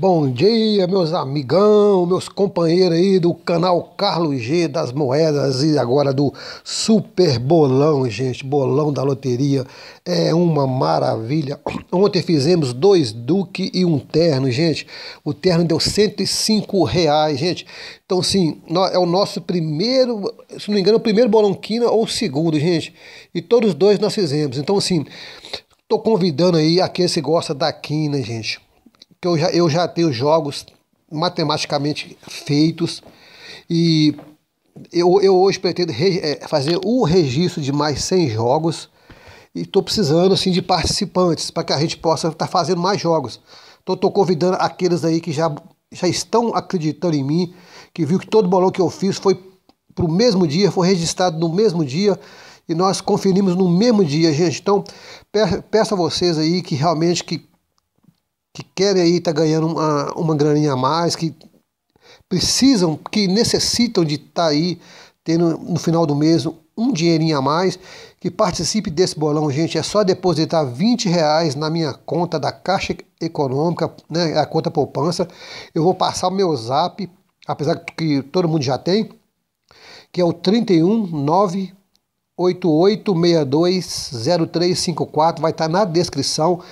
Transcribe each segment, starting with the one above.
Bom dia, meus amigão, meus companheiros aí do canal Carlos G das Moedas e agora do Super Bolão, gente. Bolão da loteria é uma maravilha. Ontem fizemos dois Duque e um terno, gente. O terno deu 105 reais, gente. Então, sim, é o nosso primeiro, se não me engano, o primeiro bolão quina ou o segundo, gente. E todos os dois nós fizemos. Então, assim, tô convidando aí a quem se gosta da quina, gente porque eu já, eu já tenho jogos matematicamente feitos e eu, eu hoje pretendo é, fazer o registro de mais 100 jogos e estou precisando assim de participantes para que a gente possa estar tá fazendo mais jogos. Então estou convidando aqueles aí que já, já estão acreditando em mim, que viu que todo bolão que eu fiz foi para o mesmo dia, foi registrado no mesmo dia e nós conferimos no mesmo dia, gente. Então peço a vocês aí que realmente que que querem aí estar tá ganhando uma, uma graninha a mais, que precisam, que necessitam de estar tá aí tendo no final do mês um dinheirinho a mais, que participe desse bolão, gente. É só depositar 20 reais na minha conta da Caixa Econômica, né, a conta poupança. Eu vou passar o meu zap, apesar que todo mundo já tem, que é o 319 88620354, vai estar tá na descrição.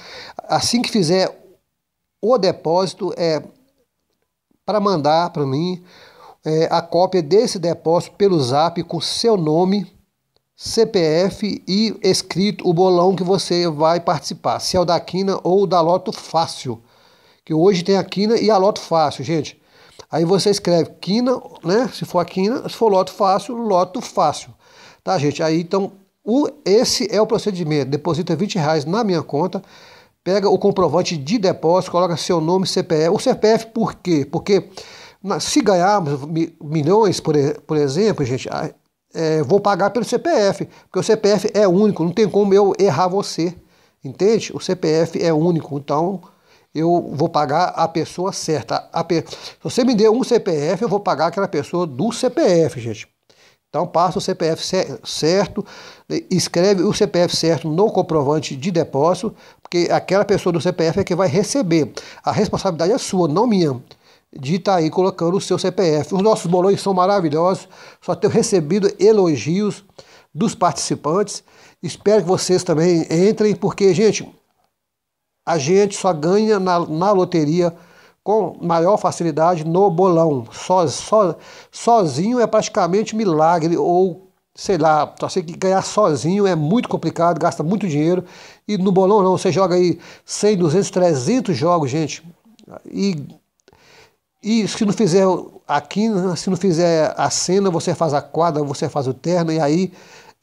Assim que fizer o depósito é para mandar para mim é, a cópia desse depósito pelo zap com seu nome, CPF e escrito o bolão que você vai participar, se é o da Quina ou da Loto Fácil, que hoje tem a Quina e a Loto Fácil, gente. Aí você escreve quina, né? Se for a quina, se for loto fácil, loto fácil. Tá, gente? Aí então, o, esse é o procedimento. Deposita 20 reais na minha conta pega o comprovante de depósito, coloca seu nome, CPF. O CPF por quê? Porque se ganharmos milhões, por, por exemplo, gente, é, vou pagar pelo CPF, porque o CPF é único, não tem como eu errar você, entende? O CPF é único, então eu vou pagar a pessoa certa. A pe... Se você me deu um CPF, eu vou pagar aquela pessoa do CPF, gente. Então passa o CPF certo, escreve o CPF certo no comprovante de depósito, porque aquela pessoa do CPF é que vai receber. A responsabilidade é sua, não minha, de estar tá aí colocando o seu CPF. Os nossos bolões são maravilhosos, só tenho recebido elogios dos participantes. Espero que vocês também entrem, porque, gente, a gente só ganha na, na loteria com maior facilidade no bolão. So, so, sozinho é praticamente milagre ou sei lá, só sei que ganhar sozinho é muito complicado, gasta muito dinheiro. E no bolão não, você joga aí 100, 200, 300 jogos, gente. E, e se não fizer aqui, se não fizer a cena, você faz a quadra, você faz o terno, e aí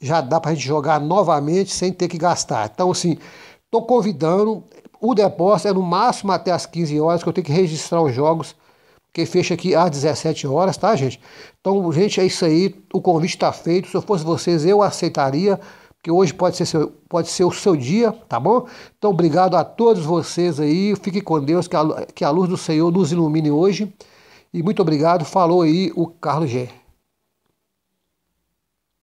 já dá pra gente jogar novamente sem ter que gastar. Então, assim, tô convidando, o depósito é no máximo até as 15 horas que eu tenho que registrar os jogos que fecha aqui às 17 horas, tá, gente? Então, gente, é isso aí. O convite está feito. Se eu fosse vocês, eu aceitaria, porque hoje pode ser, seu, pode ser o seu dia, tá bom? Então, obrigado a todos vocês aí. Fique com Deus, que a, que a luz do Senhor nos ilumine hoje. E muito obrigado. Falou aí o Carlos G.